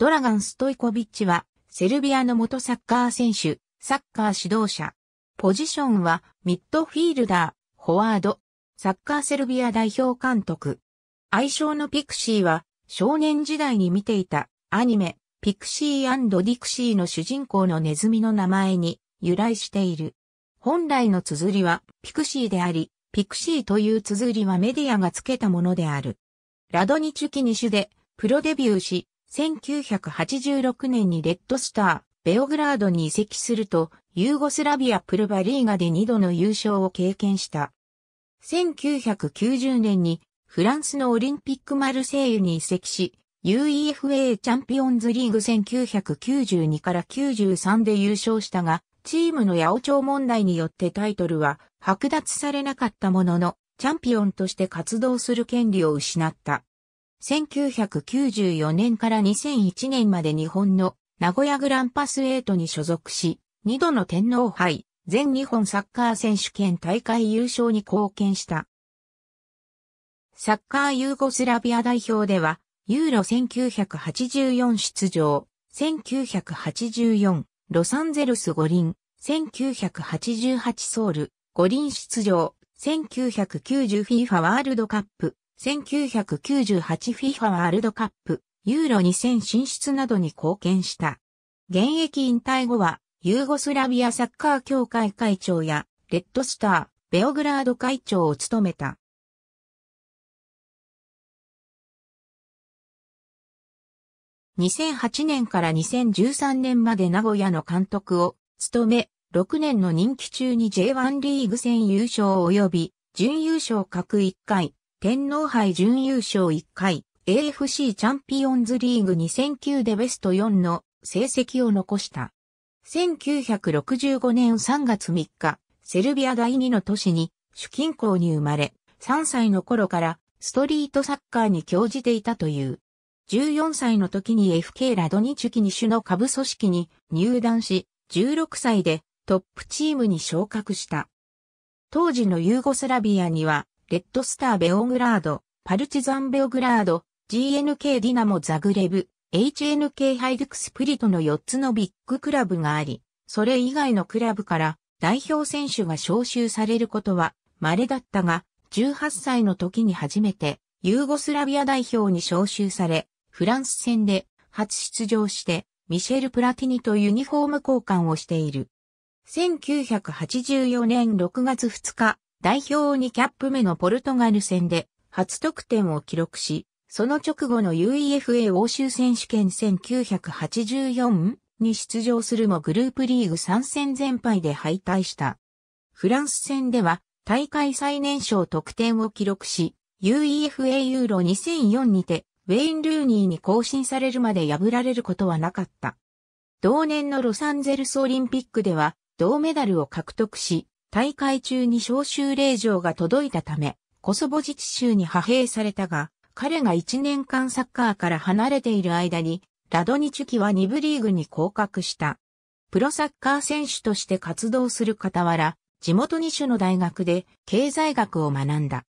ドラガン・ストイコビッチは、セルビアの元サッカー選手、サッカー指導者。ポジションは、ミッドフィールダー、フォワード、サッカーセルビア代表監督。愛称のピクシーは、少年時代に見ていた、アニメ、ピクシーディクシーの主人公のネズミの名前に由来している。本来の綴りは、ピクシーであり、ピクシーという綴りはメディアがつけたものである。ラドニチュキニシュで、プロデビューし、1986年にレッドスター、ベオグラードに移籍すると、ユーゴスラビアプルバリーガで2度の優勝を経験した。1990年にフランスのオリンピックマルセイユに移籍し、UEFA チャンピオンズリーグ1992から93で優勝したが、チームの八王朝問題によってタイトルは剥奪されなかったものの、チャンピオンとして活動する権利を失った。1994年から2001年まで日本の名古屋グランパス8に所属し、2度の天皇杯、全日本サッカー選手権大会優勝に貢献した。サッカーユーゴスラビア代表では、ユーロ1984出場、1984、ロサンゼルス五輪、1988ソウル、五輪出場、1 9 9 0ィーファワールドカップ、1998FIFA ワールドカップ、ユーロ2000進出などに貢献した。現役引退後は、ユーゴスラビアサッカー協会会長や、レッドスター、ベオグラード会長を務めた。2008年から2013年まで名古屋の監督を務め、6年の任期中に J1 リーグ戦優勝及び準優勝各1回、天皇杯準優勝1回、AFC チャンピオンズリーグ2009でベスト4の成績を残した。1965年3月3日、セルビア第2の都市に、主近郊に生まれ、3歳の頃からストリートサッカーに興じていたという。14歳の時に FK ラドニチュキニ種の下部組織に入団し、16歳でトップチームに昇格した。当時のユーゴスラビアにはレッドスターベオグラード、パルチザンベオグラード、GNK ディナモザグレブ、HNK ハイドクスプリトの4つのビッグクラブがあり、それ以外のクラブから代表選手が招集されることは稀だったが、18歳の時に初めてユーゴスラビア代表に招集され、フランス戦で初出場して、ミシェル・プラティニとユニフォーム交換をしている。1984年6月2日、代表2キャップ目のポルトガル戦で初得点を記録し、その直後の UEFA 欧州選手権1984に出場するもグループリーグ3戦全敗で敗退した。フランス戦では大会最年少得点を記録し、UEFA ユーロ2004にてウェイン・ルーニーに更新されるまで破られることはなかった。同年のロサンゼルスオリンピックでは銅メダルを獲得し、大会中に招集令状が届いたため、コソボ自治州に派兵されたが、彼が1年間サッカーから離れている間に、ラドニチュキは2部リーグに降格した。プロサッカー選手として活動する傍ら、地元2種の大学で経済学を学んだ。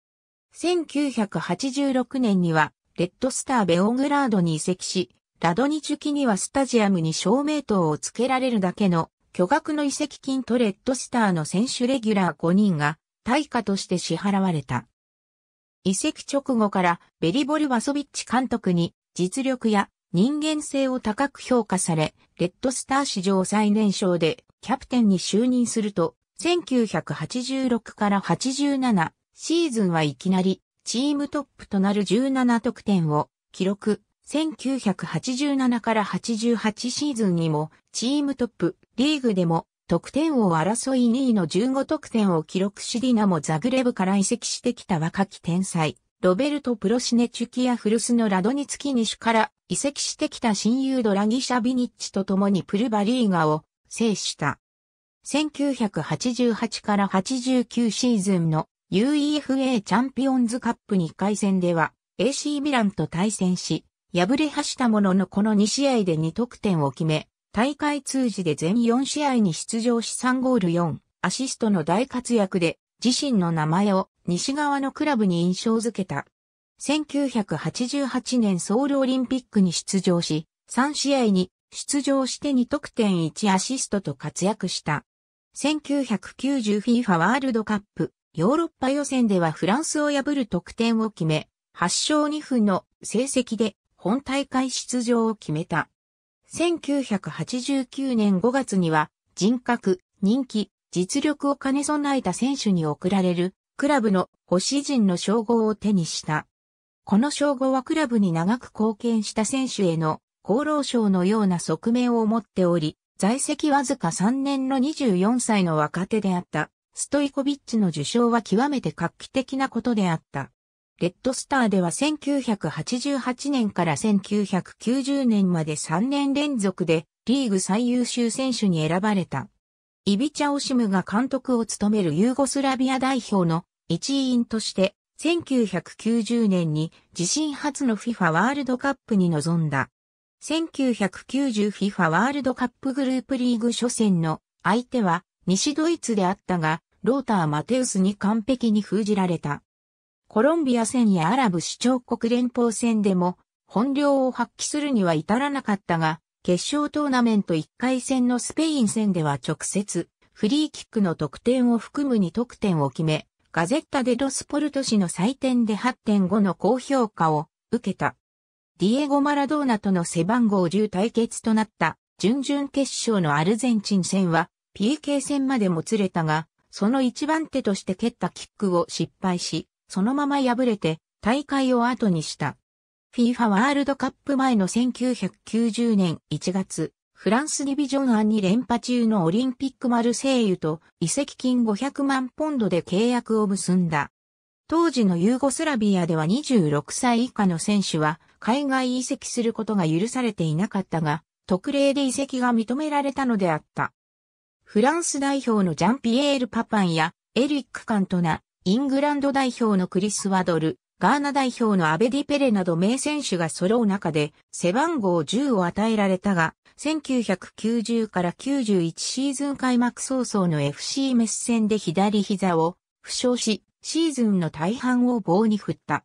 1986年には、レッドスターベオグラードに移籍し、ラドニチュキにはスタジアムに照明灯をつけられるだけの巨額の遺跡金とレッドスターの選手レギュラー5人が対価として支払われた。遺跡直後からベリボル・ワソビッチ監督に実力や人間性を高く評価され、レッドスター史上最年少でキャプテンに就任すると、1986から87シーズンはいきなりチームトップとなる17得点を記録。1987から88シーズンにもチームトップリーグでも得点王争い2位の15得点を記録しディナモ・ザグレブから移籍してきた若き天才、ロベルト・プロシネチュキや古巣のラドニツキニシュから移籍してきた親友ドラギシャ・ビニッチと共にプルバリーガを制した。1988から89シーズンの UEFA チャンピオンズカップ2回戦では AC ミランと対戦し、敗れはしたもののこの2試合で2得点を決め、大会通じで全4試合に出場し3ゴール4、アシストの大活躍で自身の名前を西側のクラブに印象づけた。1988年ソウルオリンピックに出場し、3試合に出場して2得点1アシストと活躍した。1990FIFA ワールドカップヨーロッパ予選ではフランスを破る得点を決め、8勝2分の成績で本大会出場を決めた。1989年5月には人格、人気、実力を兼ね備えた選手に贈られるクラブの星人の称号を手にした。この称号はクラブに長く貢献した選手への厚労省のような側面を持っており、在籍わずか3年の24歳の若手であった、ストイコビッチの受賞は極めて画期的なことであった。レッドスターでは1988年から1990年まで3年連続でリーグ最優秀選手に選ばれた。イビチャ・オシムが監督を務めるユーゴスラビア代表の一員として1990年に自身初の FIFA ワールドカップに臨んだ。1990FIFA ワールドカップグループリーグ初戦の相手は西ドイツであったが、ローター・マテウスに完璧に封じられた。コロンビア戦やアラブ首長国連邦戦でも本領を発揮するには至らなかったが、決勝トーナメント1回戦のスペイン戦では直接、フリーキックの得点を含む2得点を決め、ガゼッタ・デ・ドスポルト氏の採点で8.5の高評価を受けた。ディエゴ・マラドーナとの背番号10対決となった準々決勝のアルゼンチン戦は PK 戦までもつれたが、その一番手として蹴ったキックを失敗し、そのまま敗れて大会を後にした。FIFA ワールドカップ前の1990年1月、フランスディビジョンアンに連覇中のオリンピックマルセイユと移籍金500万ポンドで契約を結んだ。当時のユーゴスラビアでは26歳以下の選手は海外移籍することが許されていなかったが、特例で移籍が認められたのであった。フランス代表のジャンピエール・パパンやエリック・カントナ、イングランド代表のクリス・ワドル、ガーナ代表のアベディ・ペレなど名選手が揃う中で背番号10を与えられたが、1990から91シーズン開幕早々の FC メッセンで左膝を負傷し、シーズンの大半を棒に振った。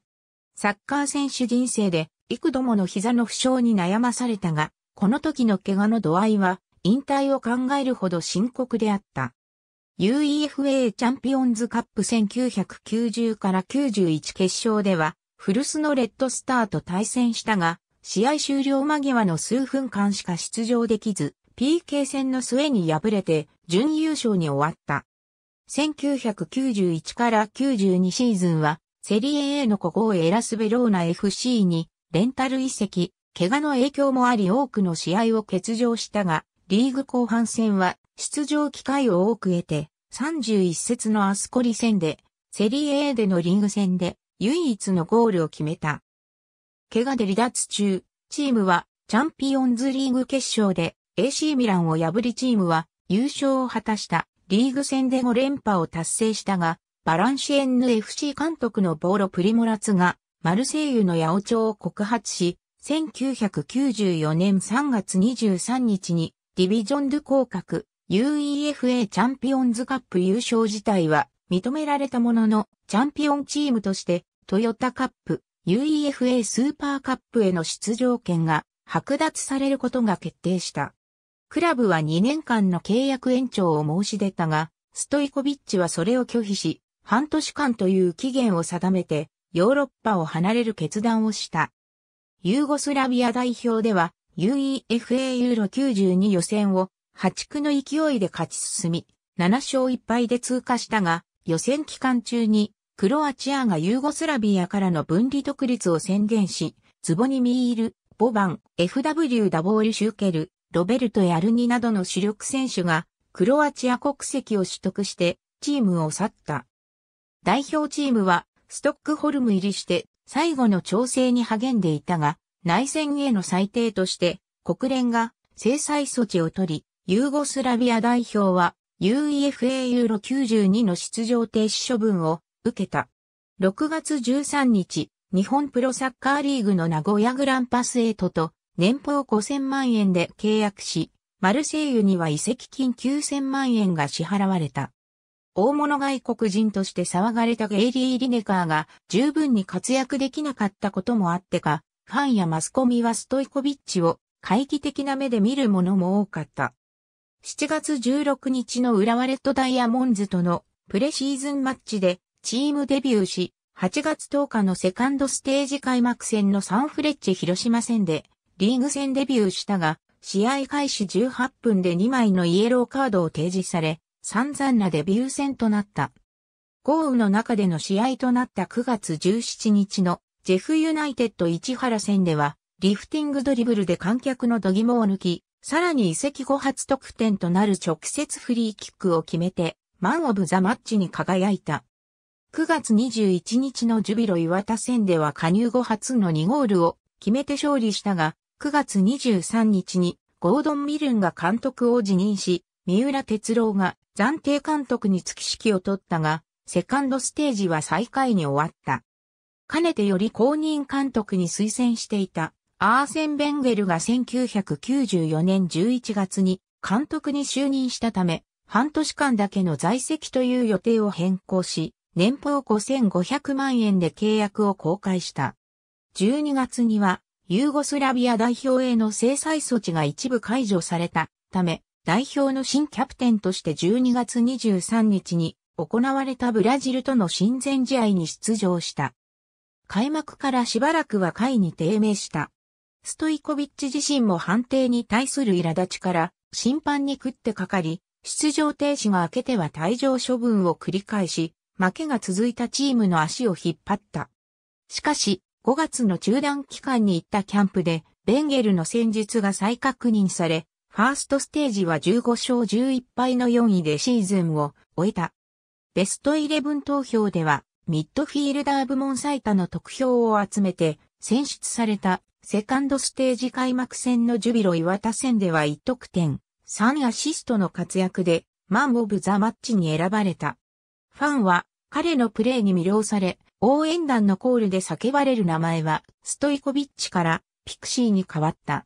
サッカー選手人生で幾度もの膝の負傷に悩まされたが、この時の怪我の度合いは引退を考えるほど深刻であった。UEFA チャンピオンズカップ1990から91決勝では、古巣のレッドスターと対戦したが、試合終了間際の数分間しか出場できず、PK 戦の末に敗れて、準優勝に終わった。1991から92シーズンは、セリエ A の古豪エラスベローナ FC に、レンタル移籍、怪我の影響もあり多くの試合を欠場したが、リーグ後半戦は出場機会を多く得て、31節のアスコリ戦で、セリエ A でのリーグ戦で唯一のゴールを決めた。怪我で離脱中、チームはチャンピオンズリーグ決勝で AC ミランを破りチームは優勝を果たしたリーグ戦で5連覇を達成したが、バランシエンヌ FC 監督のボーロ・プリモラツがマルセイユの八王朝を告発し、1994年3月23日にディビジョンド降格、UEFA チャンピオンズカップ優勝自体は認められたものの、チャンピオンチームとして、トヨタカップ、UEFA スーパーカップへの出場権が剥奪されることが決定した。クラブは2年間の契約延長を申し出たが、ストイコビッチはそれを拒否し、半年間という期限を定めて、ヨーロッパを離れる決断をした。ユーゴスラビア代表では、UEFA ユーロ92予選を破竹の勢いで勝ち進み、7勝1敗で通過したが、予選期間中に、クロアチアがユーゴスラビアからの分離独立を宣言し、ズボニミール、ボバン、FW ダボール・シューケル、ロベルト・ヤルニなどの主力選手が、クロアチア国籍を取得して、チームを去った。代表チームは、ストックホルム入りして、最後の調整に励んでいたが、内戦への最低として、国連が制裁措置を取り、ユーゴスラビア代表は UEFA ユーロ92の出場停止処分を受けた。6月13日、日本プロサッカーリーグの名古屋グランパスエイトと年俸5000万円で契約し、マルセイユには移籍金9000万円が支払われた。大物外国人として騒がれたゲイリー・リネカーが十分に活躍できなかったこともあってか、ファンやマスコミはストイコビッチを懐疑的な目で見る者も多かった。7月16日の浦和レッドダイヤモンズとのプレシーズンマッチでチームデビューし、8月10日のセカンドステージ開幕戦のサンフレッチェ広島戦でリーグ戦デビューしたが、試合開始18分で2枚のイエローカードを提示され、散々なデビュー戦となった。豪雨の中での試合となった9月17日のジェフユナイテッド市原戦では、リフティングドリブルで観客の度肝を抜き、さらに移籍後初得点となる直接フリーキックを決めて、マンオブザマッチに輝いた。9月21日のジュビロ岩田戦では加入後初の2ゴールを決めて勝利したが、9月23日にゴードン・ミルンが監督を辞任し、三浦哲郎が暫定監督に付き指揮を取ったが、セカンドステージは最下位に終わった。かねてより公認監督に推薦していたアーセン・ベンゲルが1994年11月に監督に就任したため、半年間だけの在籍という予定を変更し、年俸5500万円で契約を公開した。12月には、ユーゴスラビア代表への制裁措置が一部解除されたため、代表の新キャプテンとして12月23日に行われたブラジルとの親善試合に出場した。開幕からしばらくは会に低迷した。ストイコビッチ自身も判定に対する苛立ちから審判に食ってかかり、出場停止が明けては退場処分を繰り返し、負けが続いたチームの足を引っ張った。しかし、5月の中断期間に行ったキャンプで、ベンゲルの戦術が再確認され、ファーストステージは15勝11敗の4位でシーズンを終えた。ベストイレブン投票では、ミッドフィールダー部門最多の得票を集めて、選出されたセカンドステージ開幕戦のジュビロ岩田戦では1得点、3アシストの活躍で、マン・オブ・ザ・マッチに選ばれた。ファンは、彼のプレーに魅了され、応援団のコールで叫ばれる名前は、ストイコビッチから、ピクシーに変わった。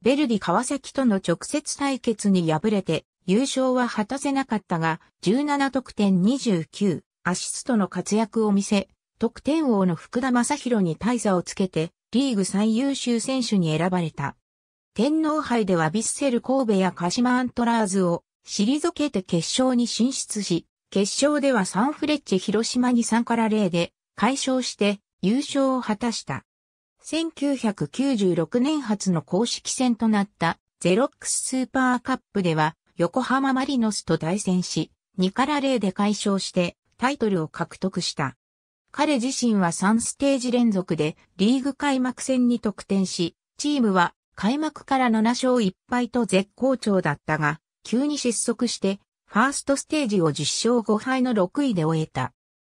ベルディ川崎との直接対決に敗れて、優勝は果たせなかったが、17得点29、アシストの活躍を見せ、得点王の福田正宏に大差をつけて、リーグ最優秀選手に選ばれた。天皇杯ではヴィッセル神戸や鹿島アントラーズを退けて決勝に進出し、決勝ではサンフレッチェ広島に3から0で解消して優勝を果たした。1996年初の公式戦となったゼロックススーパーカップでは横浜マリノスと対戦し、2から0で解消してタイトルを獲得した。彼自身は3ステージ連続でリーグ開幕戦に得点し、チームは開幕から7勝1敗と絶好調だったが、急に失速して、ファーストステージを10勝5敗の6位で終えた。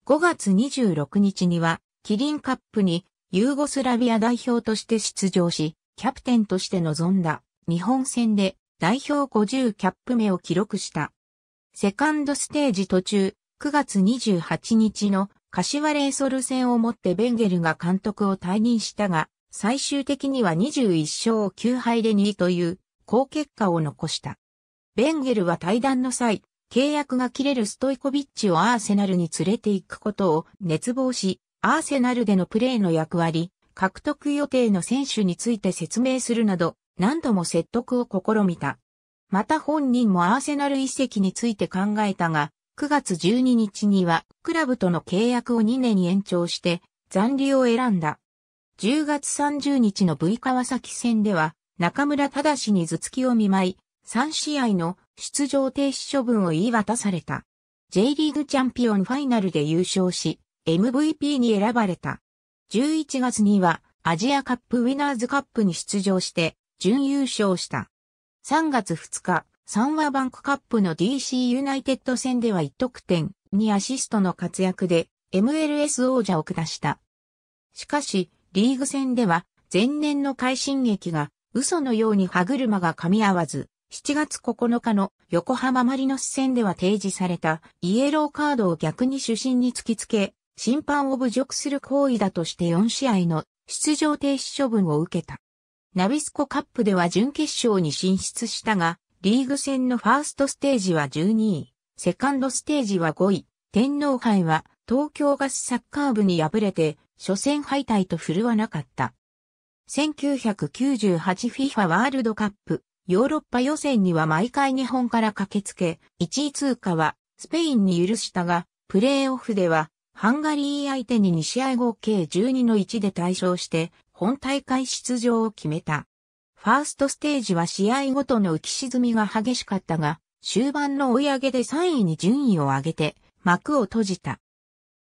5月26日には、キリンカップにユーゴスラビア代表として出場し、キャプテンとして臨んだ日本戦で代表50キャップ目を記録した。セカンドステージ途中、9月28日の柏レイソル戦をもってベンゲルが監督を退任したが、最終的には21勝9敗で2位という好結果を残した。ベンゲルは対談の際、契約が切れるストイコビッチをアーセナルに連れて行くことを熱望し、アーセナルでのプレーの役割、獲得予定の選手について説明するなど、何度も説得を試みた。また本人もアーセナル遺跡について考えたが、9月12日にはクラブとの契約を2年に延長して残留を選んだ。10月30日の V 川崎戦では中村正に頭突きを見舞い、3試合の出場停止処分を言い渡された。J リーグチャンピオンファイナルで優勝し、MVP に選ばれた。11月にはアジアカップウィナーズカップに出場して準優勝した。3月2日、3話バンクカップの DC ユナイテッド戦では1得点、2アシストの活躍で MLS 王者を下した。しかし、リーグ戦では前年の快進撃が嘘のように歯車が噛み合わず、7月9日の横浜マリノス戦では提示されたイエローカードを逆に主審に突きつけ、審判を侮辱する行為だとして4試合の出場停止処分を受けた。ナビスコカップでは準決勝に進出したが、リーグ戦のファーストステージは12位、セカンドステージは5位、天皇杯は東京ガスサッカー部に敗れて、初戦敗退と振るわなかった。1998FIFA ワールドカップ、ヨーロッパ予選には毎回日本から駆けつけ、1位通過はスペインに許したが、プレーオフではハンガリー相手に2試合合計12の1で対象して、本大会出場を決めた。ファーストステージは試合ごとの浮き沈みが激しかったが、終盤の追い上げで3位に順位を上げて幕を閉じた。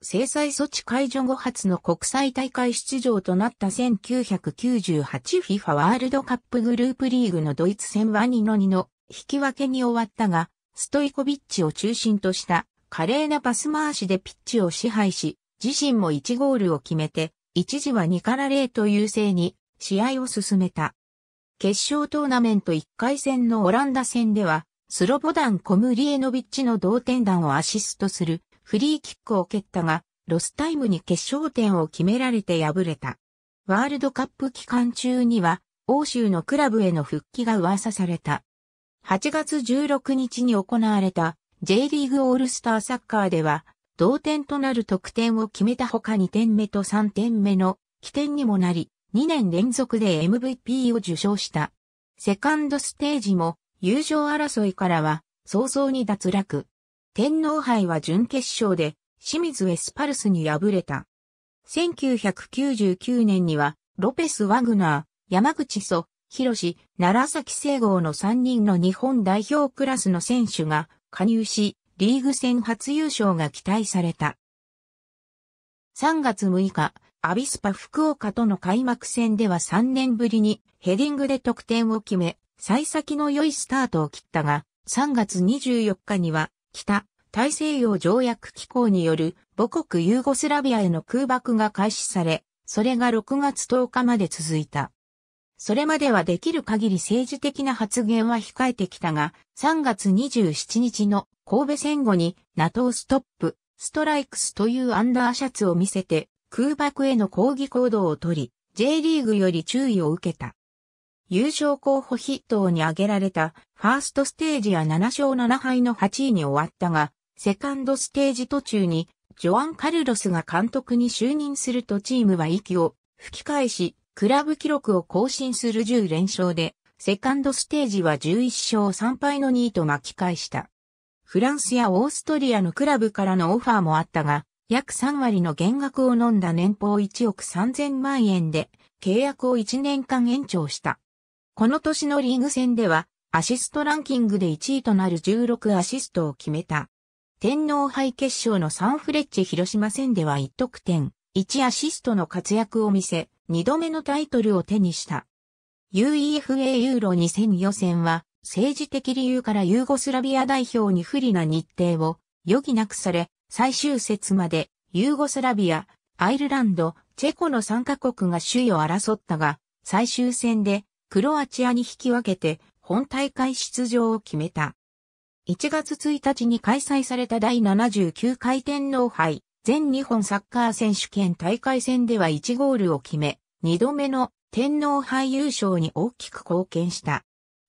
制裁措置解除後初の国際大会出場となった 1998FIFA ワールドカップグループリーグのドイツ戦は2の2の引き分けに終わったが、ストイコビッチを中心とした華麗なパス回しでピッチを支配し、自身も1ゴールを決めて、一時は2から0という勢に試合を進めた。決勝トーナメント1回戦のオランダ戦では、スロボダン・コムリエノビッチの同点弾をアシストするフリーキックを蹴ったが、ロスタイムに決勝点を決められて敗れた。ワールドカップ期間中には、欧州のクラブへの復帰が噂された。8月16日に行われた J リーグオールスターサッカーでは、同点となる得点を決めた他2点目と3点目の起点にもなり、2年連続で MVP を受賞した。セカンドステージも優勝争いからは早々に脱落。天皇杯は準決勝で清水エスパルスに敗れた。1999年にはロペス・ワグナー、山口祖、広志、奈良崎聖郷の3人の日本代表クラスの選手が加入し、リーグ戦初優勝が期待された。3月6日、アビスパ福岡との開幕戦では3年ぶりにヘディングで得点を決め、幸先の良いスタートを切ったが、3月24日には北大西洋条約機構による母国ユーゴスラビアへの空爆が開始され、それが6月10日まで続いた。それまではできる限り政治的な発言は控えてきたが、3月27日の神戸戦後に NATO ストップ、ストライクスというアンダーシャツを見せて、空爆への抗議行動をとり、J リーグより注意を受けた。優勝候補筆頭に挙げられたファーストステージや7勝7敗の8位に終わったが、セカンドステージ途中にジョアン・カルロスが監督に就任するとチームは息を吹き返し、クラブ記録を更新する10連勝で、セカンドステージは11勝3敗の2位と巻き返した。フランスやオーストリアのクラブからのオファーもあったが、約3割の減額を飲んだ年俸1億3000万円で契約を1年間延長した。この年のリーグ戦ではアシストランキングで1位となる16アシストを決めた。天皇杯決勝のサンフレッチェ広島戦では1得点、1アシストの活躍を見せ、2度目のタイトルを手にした。UEFA ユーロ2000予選は政治的理由からユーゴスラビア代表に不利な日程を余儀なくされ、最終節までユーゴスラビア、アイルランド、チェコの3カ国が首位を争ったが、最終戦でクロアチアに引き分けて本大会出場を決めた。1月1日に開催された第79回天皇杯全日本サッカー選手権大会戦では1ゴールを決め、2度目の天皇杯優勝に大きく貢献した。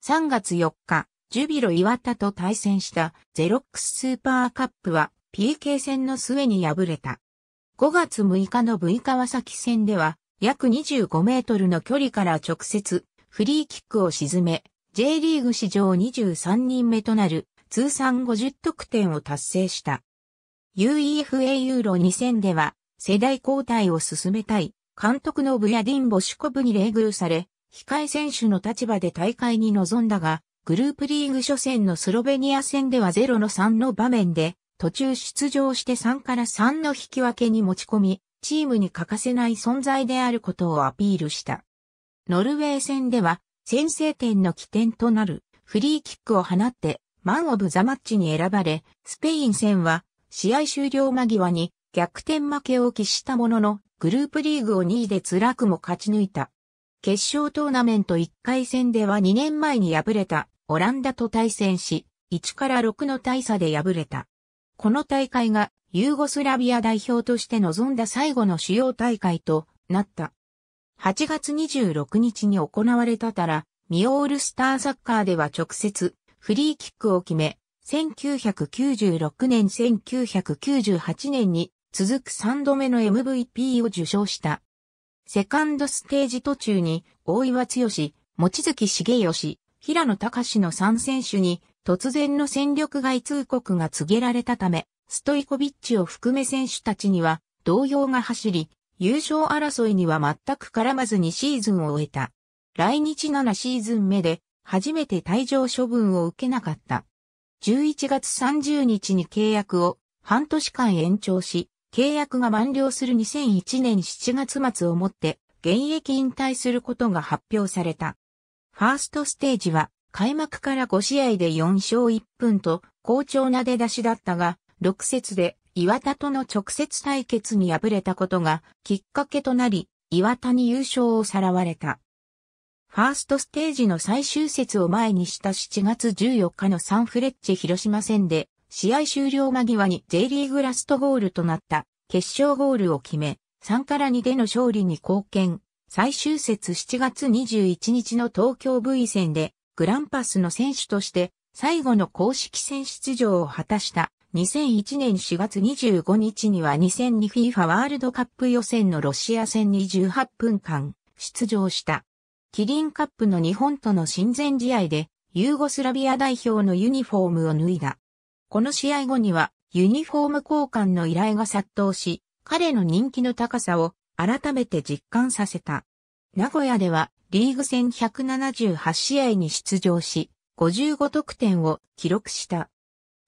3月4日、ジュビロ岩田と対戦したゼロックススーパーカップは PK 戦の末に敗れた。5月6日の V 川崎戦では、約25メートルの距離から直接、フリーキックを沈め、J リーグ史上23人目となる、通算50得点を達成した。UEFA ユーロ2000では、世代交代を進めたい、監督のブヤディン・ボシュコブに冷遇され、控え選手の立場で大会に臨んだが、グループリーグ初戦のスロベニア戦では0の3の場面で、途中出場して3から3の引き分けに持ち込み、チームに欠かせない存在であることをアピールした。ノルウェー戦では、先制点の起点となるフリーキックを放って、マンオブザマッチに選ばれ、スペイン戦は、試合終了間際に逆転負けを喫したものの、グループリーグを2位で辛くも勝ち抜いた。決勝トーナメント1回戦では2年前に敗れたオランダと対戦し、1から6の大差で敗れた。この大会がユーゴスラビア代表として臨んだ最後の主要大会となった。8月26日に行われたたら、ミオールスターサッカーでは直接フリーキックを決め、1996年1998年に続く3度目の MVP を受賞した。セカンドステージ途中に大岩剛、望月茂義、平野隆の3選手に突然の戦力外通告が告げられたため、ストイコビッチを含め選手たちには動揺が走り、優勝争いには全く絡まずにシーズンを終えた。来日7シーズン目で初めて退場処分を受けなかった。11月30日に契約を半年間延長し、契約が満了する2001年7月末をもって現役引退することが発表された。ファーストステージは開幕から5試合で4勝1分と好調な出だしだったが、6節で岩田との直接対決に敗れたことがきっかけとなり、岩田に優勝をさらわれた。ファーストステージの最終節を前にした7月14日のサンフレッチェ広島戦で、試合終了間際に J リーグラストゴールとなった決勝ゴールを決め、3から2での勝利に貢献。最終節7月21日の東京 V 戦でグランパスの選手として最後の公式戦出場を果たした2001年4月25日には 2002FIFA ワールドカップ予選のロシア戦に18分間出場した。キリンカップの日本との親善試合でユーゴスラビア代表のユニフォームを脱いだ。この試合後にはユニフォーム交換の依頼が殺到し、彼の人気の高さを改めて実感させた。名古屋ではリーグ戦178試合に出場し、55得点を記録した。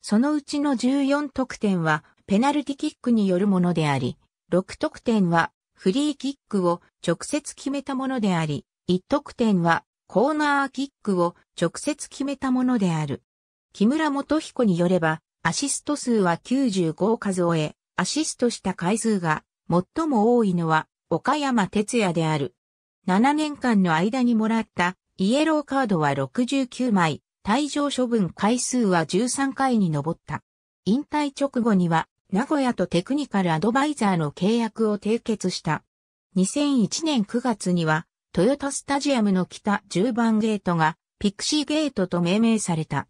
そのうちの14得点はペナルティキックによるものであり、6得点はフリーキックを直接決めたものであり、1得点はコーナーキックを直接決めたものである。木村元彦によれば、アシスト数は95を数え、アシストした回数が最も多いのは岡山哲也である。7年間の間にもらったイエローカードは69枚、退場処分回数は13回に上った。引退直後には、名古屋とテクニカルアドバイザーの契約を締結した。2001年9月には、トヨタスタジアムの北10番ゲートが、ピクシーゲートと命名された。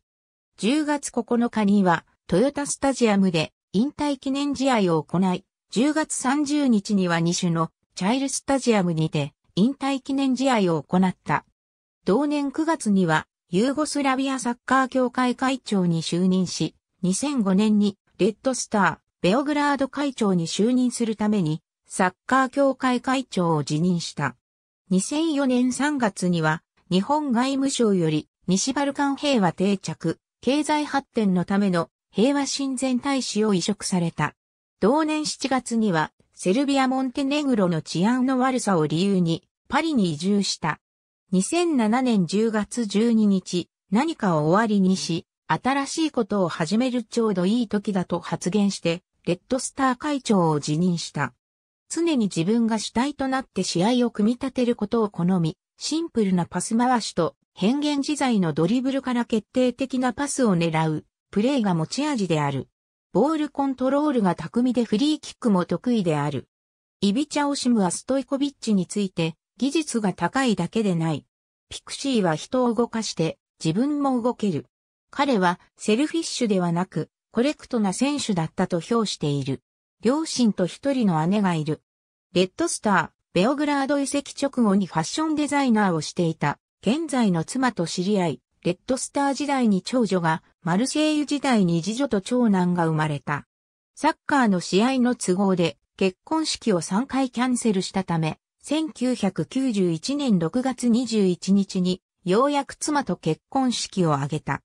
10月9日には、トヨタスタジアムで引退記念試合を行い、10月30日には2種のチャイルスタジアムにて引退記念試合を行った。同年9月には、ユーゴスラビアサッカー協会会長に就任し、2005年にレッドスター、ベオグラード会長に就任するために、サッカー協会会長を辞任した。2004年3月には、日本外務省より西バルカン平和定着、経済発展のための平和親善大使を移植された。同年7月には、セルビア・モンテネグロの治安の悪さを理由に、パリに移住した。2007年10月12日、何かを終わりにし、新しいことを始めるちょうどいい時だと発言して、レッドスター会長を辞任した。常に自分が主体となって試合を組み立てることを好み、シンプルなパス回しと変幻自在のドリブルから決定的なパスを狙う、プレーが持ち味である。ボールコントロールが巧みでフリーキックも得意である。イビチャオシムはストイコビッチについて、技術が高いだけでない。ピクシーは人を動かして自分も動ける。彼はセルフィッシュではなく、コレクトな選手だったと評している。両親と一人の姉がいる。レッドスター、ベオグラード遺跡直後にファッションデザイナーをしていた、現在の妻と知り合い、レッドスター時代に長女が、マルシェイユ時代に次女と長男が生まれた。サッカーの試合の都合で結婚式を3回キャンセルしたため、1991年6月21日にようやく妻と結婚式を挙げた。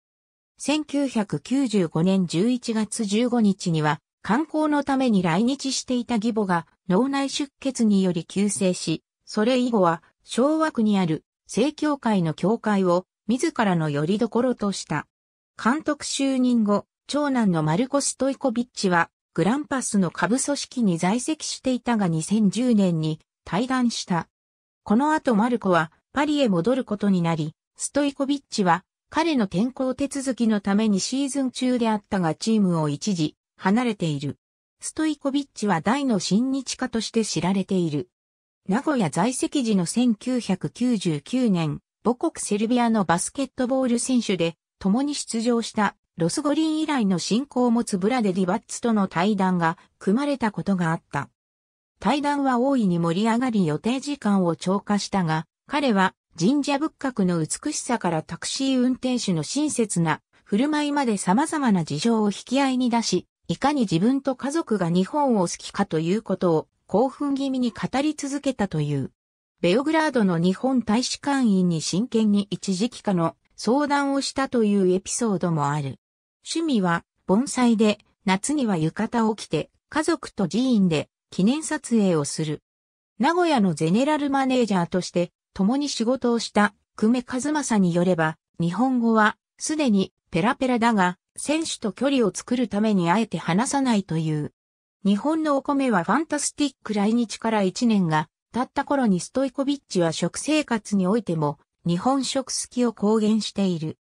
1995年11月15日には観光のために来日していた義母が脳内出血により急逝し、それ以後は昭和区にある正教会の教会を自らの拠り所とした。監督就任後、長男のマルコ・ストイコビッチは、グランパスの下部組織に在籍していたが2010年に退団した。この後マルコはパリへ戻ることになり、ストイコビッチは彼の転校手続きのためにシーズン中であったがチームを一時離れている。ストイコビッチは大の親日家として知られている。名古屋在籍時の1999年、母国セルビアのバスケットボール選手で、共に出場したロス五輪以来の親交を持つブラデ・ディバッツとの対談が組まれたことがあった。対談は大いに盛り上がり予定時間を超過したが、彼は神社仏閣の美しさからタクシー運転手の親切な振る舞いまで様々な事情を引き合いに出し、いかに自分と家族が日本を好きかということを興奮気味に語り続けたという。ベオグラードの日本大使館員に真剣に一時期化の相談をしたというエピソードもある。趣味は盆栽で、夏には浴衣を着て、家族と寺院で記念撮影をする。名古屋のゼネラルマネージャーとして共に仕事をした久米和正によれば、日本語はすでにペラペラだが、選手と距離を作るためにあえて話さないという。日本のお米はファンタスティック来日から1年がたった頃にストイコビッチは食生活においても日本食好きを公言している。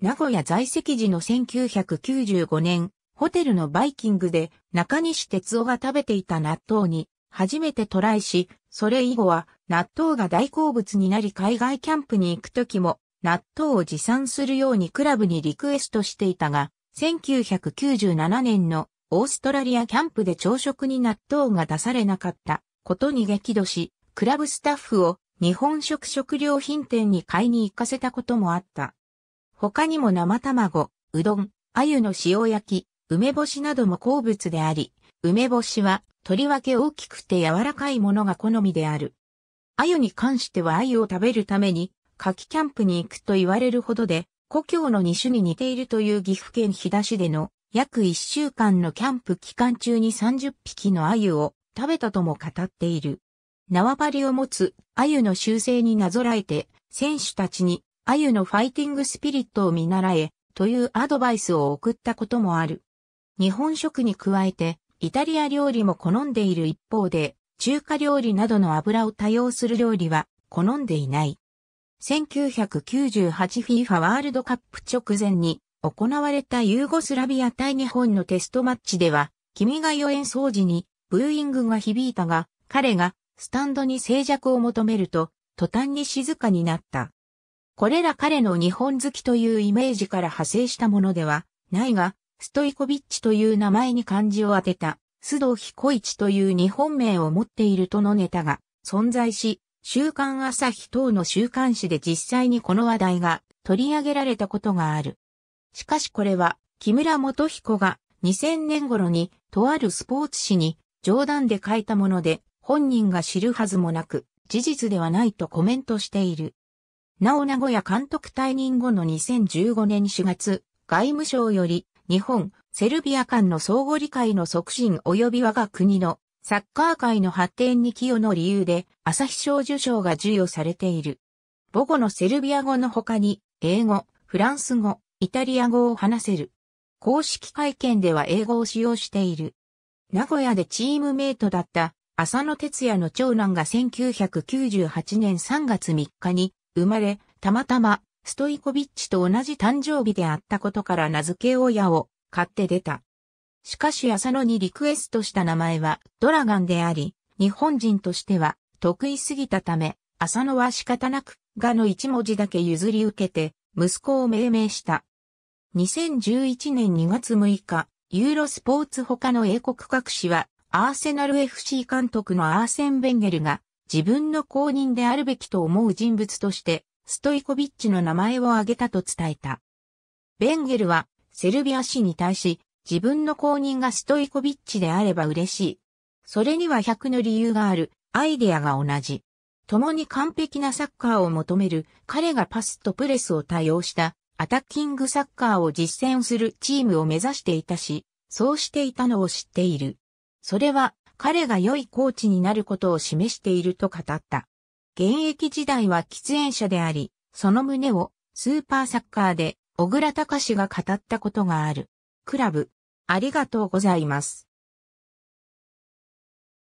名古屋在籍時の1995年、ホテルのバイキングで中西哲夫が食べていた納豆に初めてトライし、それ以後は納豆が大好物になり海外キャンプに行く時も納豆を持参するようにクラブにリクエストしていたが、1997年のオーストラリアキャンプで朝食に納豆が出されなかった。ことに激怒し、クラブスタッフを日本食食料品店に買いに行かせたこともあった。他にも生卵、うどん、鮎の塩焼き、梅干しなども好物であり、梅干しはとりわけ大きくて柔らかいものが好みである。鮎に関しては鮎を食べるために、柿キャンプに行くと言われるほどで、故郷の2種に似ているという岐阜県日田市での約1週間のキャンプ期間中に30匹の鮎を食べたとも語っている。縄張りを持つアユの習性になぞらえて、選手たちにアユのファイティングスピリットを見習え、というアドバイスを送ったこともある。日本食に加えて、イタリア料理も好んでいる一方で、中華料理などの油を多用する料理は好んでいない。1998FIFA ワールドカップ直前に行われたユーゴスラビア対日本のテストマッチでは、君が予演掃除にブーイングが響いたが、彼がスタンドに静寂を求めると、途端に静かになった。これら彼の日本好きというイメージから派生したものではないが、ストイコビッチという名前に漢字を当てた、須藤彦一という日本名を持っているとのネタが存在し、週刊朝日等の週刊誌で実際にこの話題が取り上げられたことがある。しかしこれは木村元彦が2000年頃にとあるスポーツ誌に冗談で書いたもので、本人が知るはずもなく、事実ではないとコメントしている。なお名古屋監督退任後の2015年4月、外務省より日本、セルビア間の相互理解の促進及び我が国のサッカー界の発展に寄与の理由で朝日賞受賞が授与されている。母語のセルビア語の他に英語、フランス語、イタリア語を話せる。公式会見では英語を使用している。名古屋でチームメイトだった浅野哲也の長男が1998年3月3日に生まれ、たまたまストイコビッチと同じ誕生日であったことから名付け親を買って出た。しかし浅野にリクエストした名前はドラガンであり、日本人としては得意すぎたため、浅野は仕方なく、がの一文字だけ譲り受けて、息子を命名した。2011年2月6日、ユーロスポーツ他の英国各紙は、アーセナル FC 監督のアーセン・ベンゲルが、自分の後任であるべきと思う人物として、ストイコビッチの名前を挙げたと伝えた。ベンゲルは、セルビア市に対し、自分の後任がストイコビッチであれば嬉しい。それには100の理由がある、アイデアが同じ。共に完璧なサッカーを求める、彼がパスとプレスを多用したアタッキングサッカーを実践するチームを目指していたし、そうしていたのを知っている。それは彼が良いコーチになることを示していると語った。現役時代は喫煙者であり、その旨をスーパーサッカーで小倉隆が語ったことがある。クラブ、ありがとうございます。